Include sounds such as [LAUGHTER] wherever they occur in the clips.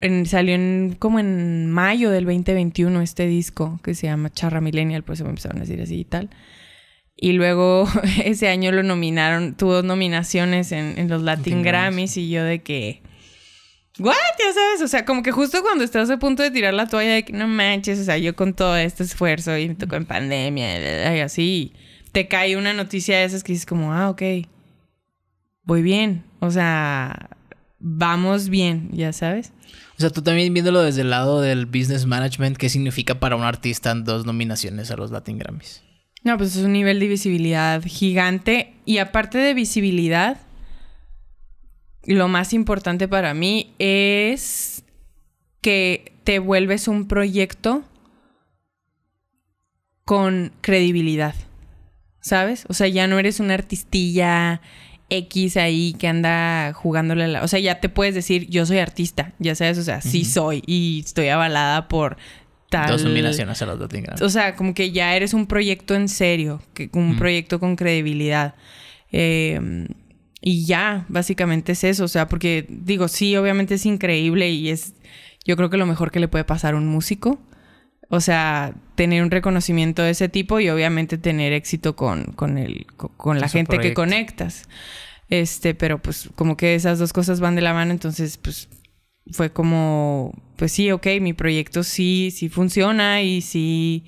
En, salió en, como en mayo del 2021 este disco que se llama Charra Millennial, por eso me empezaron a decir así y tal. Y luego [LAUGHS] ese año lo nominaron, tuvo nominaciones en, en los Latin Grammys y yo de que... ¿What? Ya sabes, o sea, como que justo cuando estás a punto de tirar la toalla de que no manches, o sea, yo con todo este esfuerzo y me tocó en pandemia y así, te cae una noticia de esas que dices como, ah, ok, voy bien, o sea, vamos bien, ya sabes. O sea, tú también viéndolo desde el lado del business management, ¿qué significa para un artista en dos nominaciones a los Latin Grammys? No, pues es un nivel de visibilidad gigante y aparte de visibilidad, lo más importante para mí es que te vuelves un proyecto con credibilidad, ¿sabes? O sea, ya no eres una artistilla X ahí que anda jugándole la... O sea, ya te puedes decir, yo soy artista, ya sabes, o sea, sí soy y estoy avalada por tal... Dos a los O sea, como que ya eres un proyecto en serio, que, un proyecto con credibilidad. Em, y ya, básicamente es eso, o sea, porque digo, sí, obviamente es increíble y es, yo creo que lo mejor que le puede pasar a un músico, o sea, tener un reconocimiento de ese tipo y obviamente tener éxito con, el, con, la gente que conectas. Este, pero pues como que esas dos cosas van de la mano, entonces pues fue como, pues sí, ok, mi proyecto sí, sí funciona y sí...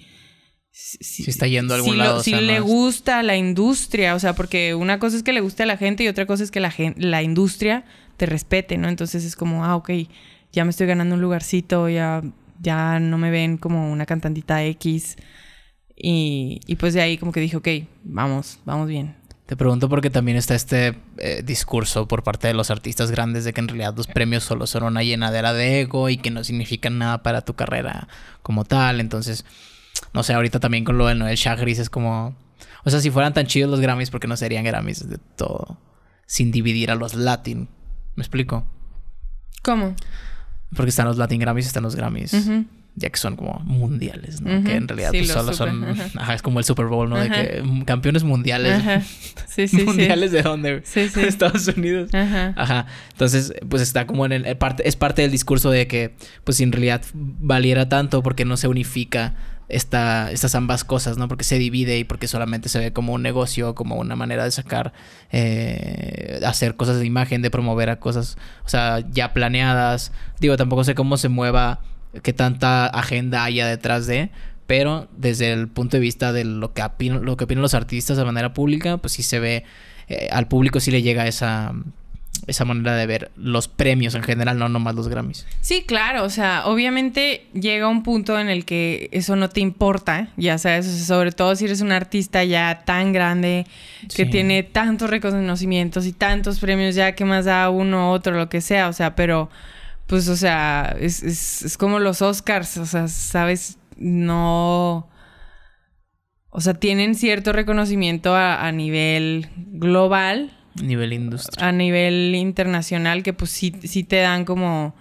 Sí, está yendo a algún lado. sí le gusta a la industria, o sea, porque una cosa es que le guste a la gente y otra cosa es que la, la industria te respete, ¿no? Entonces es como, ah, ok, ya me estoy ganando un lugarcito, ya ya no me ven como una cantantita X. Y, y pues de ahí como que dije, ok, vamos, vamos bien. Te pregunto porque también está este eh, discurso por parte de los artistas grandes de que en realidad los premios solo son una llenadera de ego y que no significan nada para tu carrera como tal. Entonces, no sé, ahorita también con lo de Noel Shagris es como... O sea, si fueran tan chidos los Grammys, ¿por qué no serían Grammys de todo? Sin dividir a los Latin. ¿Me explico? ¿Cómo? Porque están los Latin Grammys, están los Grammys. Ya que son como mundiales, ¿no? Que en realidad pues, solo son... [LAUGHS] Ajá, es como el Super Bowl, ¿no? De que mm, campeones mundiales. Sí, [LAUGHS] sí, ¿Mundiales de dónde? Sí, sí. [LAUGHS] Estados Unidos. Ajá. Entonces, pues está como en el... Eh, es parte del discurso de que, pues, si en realidad valiera tanto, porque no se unifica estas ambas cosas, ¿no? Porque se divide y porque solamente se ve como un negocio, como una manera de sacar, eh, hacer cosas de imagen, de promover a cosas, o sea, ya planeadas. Digo, tampoco sé cómo se mueva, qué tanta agenda haya detrás de, pero desde el punto de vista de lo que, lo que opinan los artistas de manera pública, pues sí se ve, eh, al público sí le llega esa esa manera de ver los premios en general, no nomás los Grammys. Sí, claro, o sea, obviamente llega un punto en el que eso no te importa, ya sabes, sobre todo si eres un artista ya tan grande, que tiene tantos reconocimientos y tantos premios, ya que más da uno, otro, lo que sea, o sea, pero pues, o sea, es, como los Oscars, o sea, sabes, no... O sea, tienen cierto reconocimiento a nivel global, a nivel industrial. A nivel internacional, que pues sí, te dan como,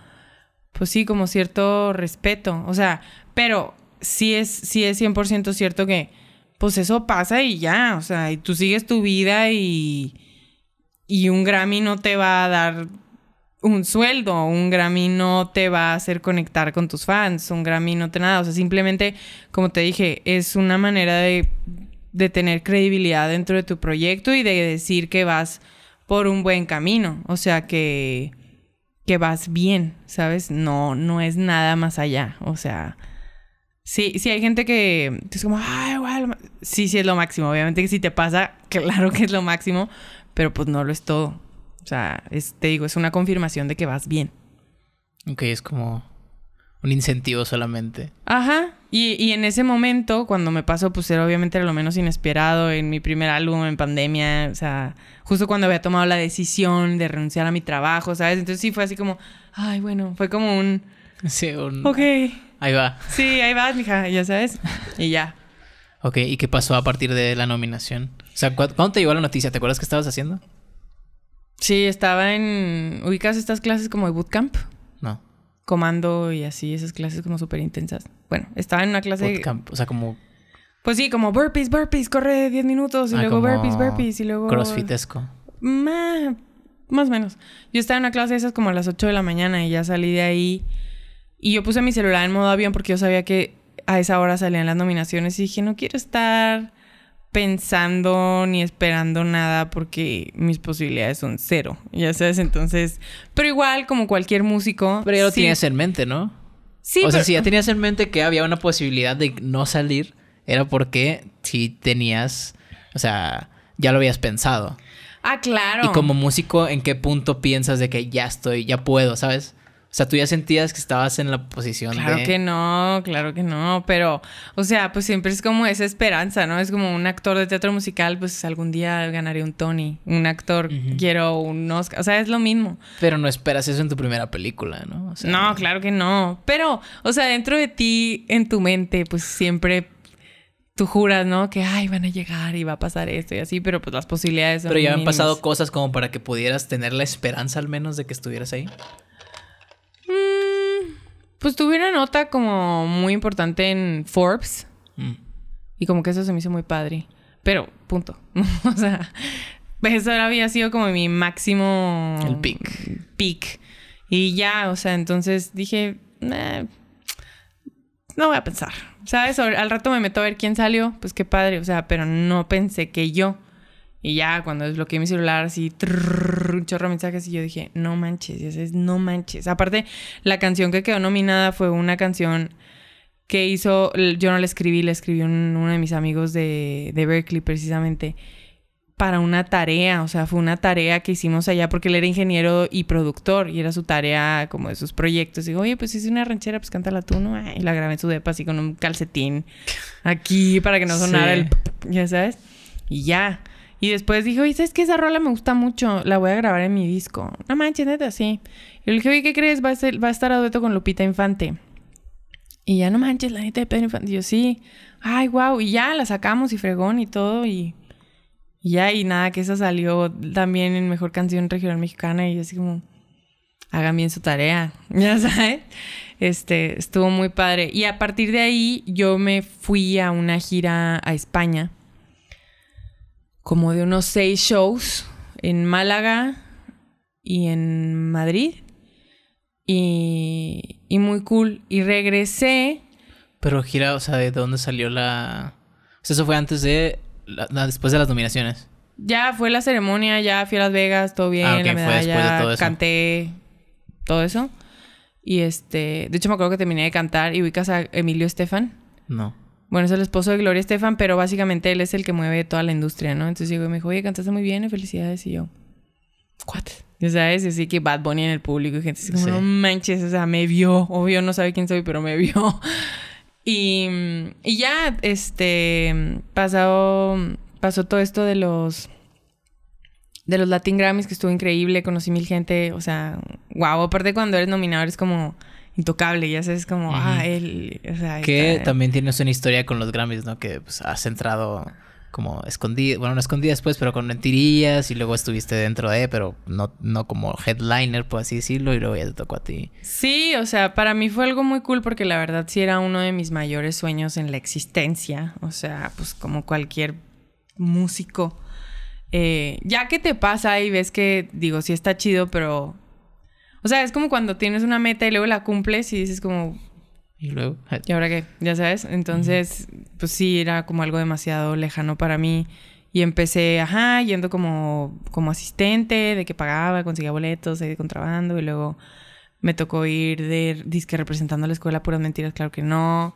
pues sí, como cierto respeto. O sea, pero sí es, sí es 100% cierto que, pues eso pasa y ya, o sea, y tú sigues tu vida y, y un Grammy no te va a dar un sueldo, un Grammy no te va a hacer conectar con tus fans, un Grammy no te nada, o sea, simplemente, como te dije, es una manera de de tener credibilidad dentro de tu proyecto y de decir que vas por un buen camino, o sea que, que vas bien, ¿sabes? No, no es nada más allá, o sea, sí, sí hay gente que es como, ay, sí, sí es lo máximo, obviamente que si te pasa, [LAUGHS] claro que es lo máximo, pero pues no lo es todo, o sea, te digo, es una confirmación de que vas bien. Ok, es como un incentivo solamente. Ajá. Y, en ese momento, cuando me pasó, pues era obviamente lo menos inesperado en mi primer álbum en pandemia, o sea, justo cuando había tomado la decisión de renunciar a mi trabajo, ¿sabes? Entonces sí fue así como, ay, bueno, fue como un... [LAUGHS] Sí, un... Ok. Ahí va. Sí, ahí va, mija, ya sabes. Y ya. ok, ¿y qué pasó a partir de la nominación? O sea, ¿cuándo te llegó la noticia? ¿Te acuerdas qué estabas haciendo? Sí, estaba en... ¿Ubicas estas clases como de bootcamp? comando y así, esas clases como súper intensas. Bueno, estaba en una clase... de. o sea, como... Pues sí, como burpees, burpees, corre 10 minutos y ah, luego burpees, burpees y luego... Crossfitesco. Más, más o menos. Yo estaba en una clase de esas como a las 8 de la mañana y ya salí de ahí y yo puse mi celular en modo avión porque yo sabía que a esa hora salían las nominaciones y dije, no quiero estar pensando ni esperando nada porque mis posibilidades son cero, ya sabes, entonces, pero igual como cualquier músico. Pero ya lo tienes en mente, ¿no? Sí. O sea, si ya tenías en mente que había una posibilidad de no salir, era porque si tenías, o sea, ya lo habías pensado. Ah, claro. Y como músico, ¿en qué punto piensas de que ya estoy, ya puedo, sabes? O sea, tú ya sentías que estabas en la posición claro que no, claro que no, pero, o sea, pues siempre es como esa esperanza, ¿no? Es como un actor de teatro musical, pues algún día ganaré un Tony, un actor, quiero un Oscar, o sea, es lo mismo. Pero no esperas eso en tu primera película, ¿no? no, claro que no, pero, o sea, dentro de ti, en tu mente, pues siempre tú juras, ¿no? Que, ay, van a llegar y va a pasar esto y así, pero pues las posibilidades son Pero ya han pasado cosas como para que pudieras tener la esperanza al menos de que estuvieras ahí. Pues tuve una nota como muy importante en Forbes. Mm. Y como que eso se me hizo muy padre. Pero, punto. [LAUGHS] o sea, eso había sido como mi máximo... El peak. Y ya, o sea, entonces dije... no voy a pensar. ¿Sabes? Al rato me meto a ver quién salió. Pues qué padre. O sea, pero no pensé que yo... Y ya cuando desbloqueé mi celular, así, un chorro de mensajes y yo dije, no manches, y es no manches. Aparte, la canción que quedó nominada fue una canción que hizo, yo no la escribí, la escribió uno de mis amigos de, Berkeley precisamente, para una tarea, o sea, fue una tarea que hicimos allá porque él era ingeniero y productor y era su tarea como de sus proyectos. Y digo, oye, pues hice una ranchera, pues cántala tú, ¿no? Y la grabé en su depa así con un calcetín aquí para que no sonara el... ya sabes. Y ya. Y después dijo, oye, ¿sabes qué? Esa rola me gusta mucho, la voy a grabar en mi disco. No manches, neta, sí. Y le dije, oye, ¿qué crees? Va a, estar a dueto con Lupita Infante. Y ya, no manches, la neta de Pedro Infante. yo, sí. Ay, wow. Y ya, la sacamos y fregón y todo. Y, ya, y nada, que esa salió también en Mejor Canción Regional Mexicana. Y así como, hagan bien su tarea. [LAUGHS] Ya sabes. Este, estuvo muy padre. Y a partir de ahí, yo me fui a una gira a España como de unos seis shows en Málaga y en Madrid. Y, muy cool. Y regresé. Pero gira, o sea, ¿de dónde salió la...? O sea, eso fue antes de... La, después de las nominaciones. Ya fue la ceremonia, ya fui a Las Vegas, todo bien, ah, la medalla, todo canté, todo eso. Y este, de hecho me acuerdo que terminé de cantar y ubicas a Emilio Estefan. No. Bueno, es el esposo de Gloria Estefan, pero básicamente él es el que mueve toda la industria, ¿no? Entonces yo me dijo, oye, cantaste muy bien, felicidades. Y yo, ¿what? Ya sabes, así que Bad Bunny en el público y gente así como, no manches, o sea, me vio. Obvio, no sabe quién soy, pero me vio. [LAUGHS] Y, y ya, este, pasado, pasó todo esto de los, de los Latin Grammys, que estuvo increíble, conocí mil gente, o sea, wow. Aparte cuando eres nominado eres como intocable, ya sabes, como, ah, él. O sea, que eh. también tienes una historia con los Grammys, ¿no? Que pues, has entrado como escondido bueno, no escondida después, pero con mentirillas y luego estuviste dentro de, pero no, no como headliner, por así decirlo, y luego ya te tocó a ti. Sí, o sea, para mí fue algo muy cool porque la verdad sí era uno de mis mayores sueños en la existencia, o sea, pues como cualquier músico. Eh, ya que te pasa y ves que, digo, sí está chido, pero o sea, es como cuando tienes una meta y luego la cumples y dices como... Y luego... ¿Y ahora qué? Ya sabes. Entonces, pues sí, era como algo demasiado lejano para mí. Y empecé, ajá, yendo como, como asistente, de que pagaba, conseguía boletos de contrabando y luego me tocó ir de disque representando a la escuela puras mentiras, claro que no.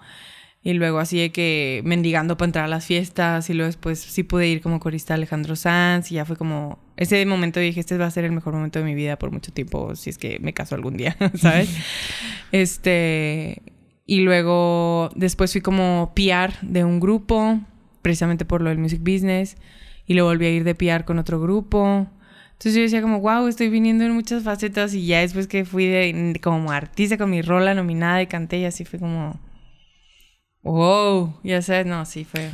Y luego así de que mendigando para entrar a las fiestas y luego después sí pude ir como corista Alejandro Sanz y ya fue como ese momento dije, este va a ser el mejor momento de mi vida por mucho tiempo si es que me caso algún día, [LAUGHS] ¿sabes? [LAUGHS] este y luego después fui como PR de un grupo precisamente por lo del music business y lo volví a ir de PR con otro grupo. Entonces yo decía como, wow, estoy viniendo en muchas facetas y ya después que fui de, como artista con mi rola nominada y canté y así fue como Wow, il y a ça, non, c'est fair.